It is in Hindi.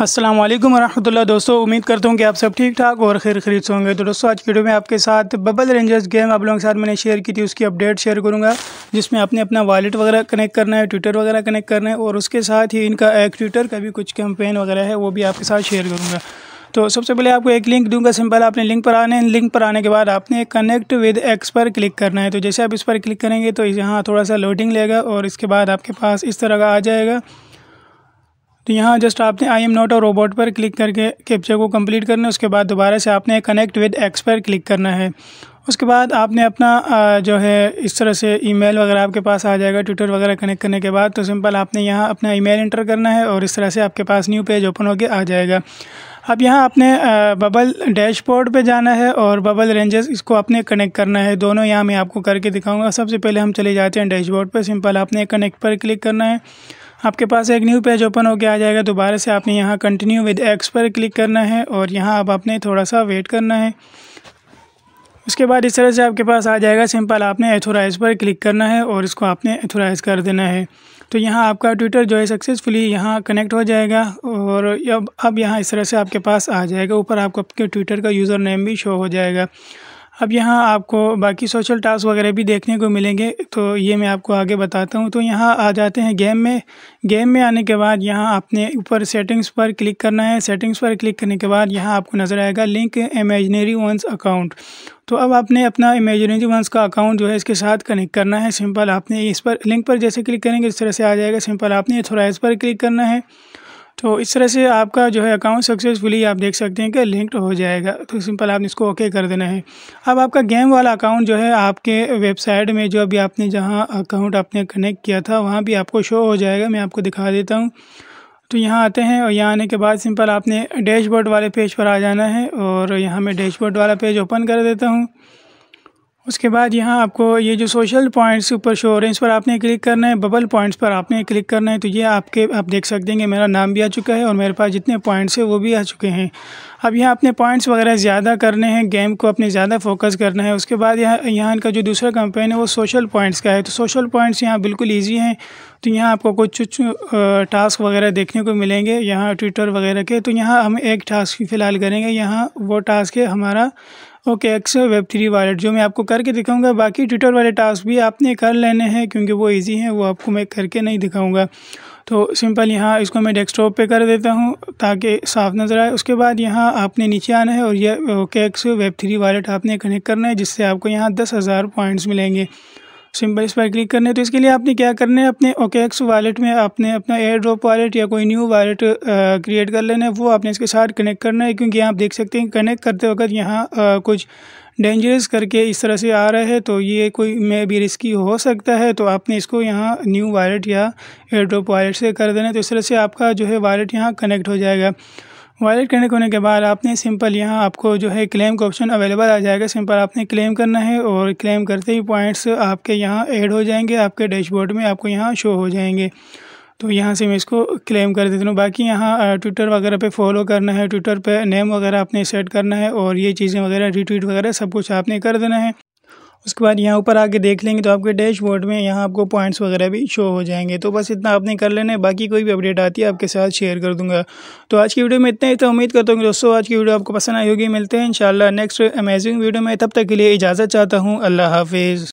असलम वरहमल दोस्तों उम्मीद करता हूँ कि आप सब ठीक ठाक और खैर खरीद होंगे तो दोस्तों आज की वीडियो में आपके साथ बबल रेंजर्स गेम आप लोगों के साथ मैंने शेयर की थी उसकी अपडेट शेयर करूँगा जिसमें आपने अपना वॉलेट वगैरह कनेक्ट करना है ट्विटर वगैरह कनेक्ट करना है और उसके साथ ही इनका एक ट्विटर का भी कुछ कैंपेन वगैरह है वो भी आपके साथ शेयर करूँगा तो सबसे पहले आपको एक लिंक दूंगा सिंपल आपने लिंक पर आने लिंक पर आने के बाद आपने कनेक्ट विद एक्स पर क्लिक करना है तो जैसे आप इस पर क्लिक करेंगे तो यहाँ थोड़ा सा लोडिंग लेगा और इसके बाद आपके पास इस तरह का आ जाएगा तो यहाँ जस्ट आपने I am not a robot पर क्लिक करके कैप्चर को कंप्लीट करना है उसके बाद दोबारा से आपने कनेक्ट विद एक्स पर क्लिक करना है उसके बाद आपने अपना जो है इस तरह से ईमेल वगैरह आपके पास आ जाएगा ट्विटर वगैरह कनेक्ट करने के बाद तो सिंपल आपने यहाँ अपना ईमेल एंटर करना है और इस तरह से आपके पास न्यू पेज ओपन होकर आ जाएगा अब यहाँ आपने बबल डैशबोर्ड पे जाना है और बबल रेंजेस इसको आपने कनेक्ट करना है दोनों यहाँ मैं आपको करके दिखाऊंगा सबसे पहले हम चले जाते हैं डैशबोर्ड पे सिंपल आपने कनेक्ट पर क्लिक करना है आपके पास एक न्यू पेज ओपन होकर आ जाएगा दोबारा से आपने यहाँ कंटिन्यू विद एक्स पर क्लिक करना है और यहाँ अब आपने थोड़ा सा वेट करना है उसके बाद इस तरह से आपके पास आ जाएगा सिंपल आपने एथोराइज़ पर क्लिक करना है और इसको आपने एथोराइज़ कर देना है तो यहाँ आपका ट्विटर जो है सक्सेसफुली यहाँ कनेक्ट हो जाएगा और अब अब यहाँ इस तरह से आपके पास आ जाएगा ऊपर आपको आपके ट्विटर का यूज़र नेम भी शो हो जाएगा अब यहाँ आपको बाकी सोशल टास्क वगैरह भी देखने को मिलेंगे तो ये मैं आपको आगे बताता हूँ तो यहाँ आ जाते हैं गेम में गेम में आने के बाद यहाँ आपने ऊपर सेटिंग्स पर क्लिक करना है सेटिंग्स पर क्लिक करने के बाद यहाँ आपको नज़र आएगा लिंक इमेजनरी वंस अकाउंट तो अब आपने अपना इमेजनरी वंस का अकाउंट जो है इसके साथ कनेक्ट करना है सिंपल आपने इस पर लिंक पर जैसे क्लिक करेंगे इस तरह से आ जाएगा सिंपल आपने थोड़ा इस पर क्लिक करना है तो इस तरह से आपका जो है अकाउंट सक्सेसफुली आप देख सकते हैं कि लिंक्ड हो जाएगा तो सिंपल आपने इसको ओके कर देना है अब आपका गेम वाला अकाउंट जो है आपके वेबसाइट में जो अभी आपने जहां अकाउंट आपने कनेक्ट किया था वहां भी आपको शो हो जाएगा मैं आपको दिखा देता हूं तो यहाँ आते हैं और यहाँ आने के बाद सिंपल आपने डैशबोर्ड वाले पेज पर आ जाना है और यहाँ मैं डैशबोर्ड वाला पेज ओपन कर देता हूँ उसके बाद यहाँ आपको ये जो सोशल पॉइंट्स ऊपर शो हो रहे हैं इस पर आपने क्लिक करना है बबल पॉइंट्स पर आपने क्लिक करना है तो ये आपके आप देख सकते हैं कि मेरा नाम भी आ चुका है और मेरे पास जितने पॉइंट्स हैं वो भी आ चुके हैं अब यहाँ अपने पॉइंट्स वगैरह ज़्यादा करने हैं गेम को अपने ज़्यादा फोकस करना है उसके बाद यहाँ यहाँ इनका जो दूसरा कंपेन है वो सोशल पॉइंट्स का है तो सोशल पॉइंट्स यहाँ बिल्कुल ईजी हैं तो यहाँ आपको कुछ कुछ टास्क वगैरह देखने को मिलेंगे यहाँ ट्विटर वगैरह के तो यहाँ हम एक टास्क फ़िलहाल करेंगे यहाँ वो टास्क है हमारा OKX web three wallet जो मैं आपको करके दिखाऊंगा बाकी ट्विटर वाले टास्क भी आपने कर लेने हैं क्योंकि वो इजी हैं वो आपको मैं करके नहीं दिखाऊंगा तो सिंपल यहाँ इसको मैं डेस्कटॉप पे कर देता हूँ ताकि साफ नज़र आए उसके बाद यहाँ आपने नीचे आना है और यह केक्स वेब थ्री वॉलेट आपने कनेक्ट करना है जिससे आपको यहाँ दस हज़ार पॉइंट्स मिलेंगे सिंपल इस पर क्लिक करने तो इसके लिए आपने क्या करना है अपने ओकेक्स वालेट में आपने अपना एयर ड्रॉप वालेट या कोई न्यू वालेट क्रिएट कर लेना है वो आपने इसके साथ कनेक्ट करना है क्योंकि आप देख सकते हैं कनेक्ट करते वक्त यहाँ कुछ डेंजरस करके इस तरह से आ रहा है तो ये कोई मे भी रिस्की हो सकता है तो आपने इसको यहाँ न्यू वालेट या एयर ड्रॉप वालेट से कर देना तो इस तरह से आपका जो है वालेट यहाँ कनेक्ट हो जाएगा वायलेट कनेक्ट होने के बाद आपने सिंपल यहाँ आपको जो है क्लेम का ऑप्शन अवेलेबल आ जाएगा सिंपल आपने क्लेम करना है और क्लेम करते ही पॉइंट्स आपके यहाँ ऐड हो जाएंगे आपके डैशबोर्ड में आपको यहाँ शो हो जाएंगे तो यहाँ से मैं इसको क्लेम कर देता हूँ बाकी यहाँ ट्विटर वगैरह पे फॉलो करना है ट्विटर पे नेम वगैरह आपने सेट करना है और ये चीज़ें वगैरह रिट्वीट वगैरह सब कुछ आपने कर देना है उसके बाद यहाँ ऊपर आके देख लेंगे तो आपके डैशबोर्ड में यहाँ आपको पॉइंट्स वगैरह भी शो हो जाएंगे तो बस इतना आपने कर लेना है बाकी कोई भी अपडेट आती है आपके साथ शेयर कर दूंगा तो आज की वीडियो में इतना ही तो उम्मीद करता हूँ दोस्तों आज की वीडियो आपको पसंद आई होगी मिलते हैं इन नेक्स्ट अमेजिंग वीडियो में तब तक के लिए इजाज़त चाहता हूँ अल्लाह हाफिज़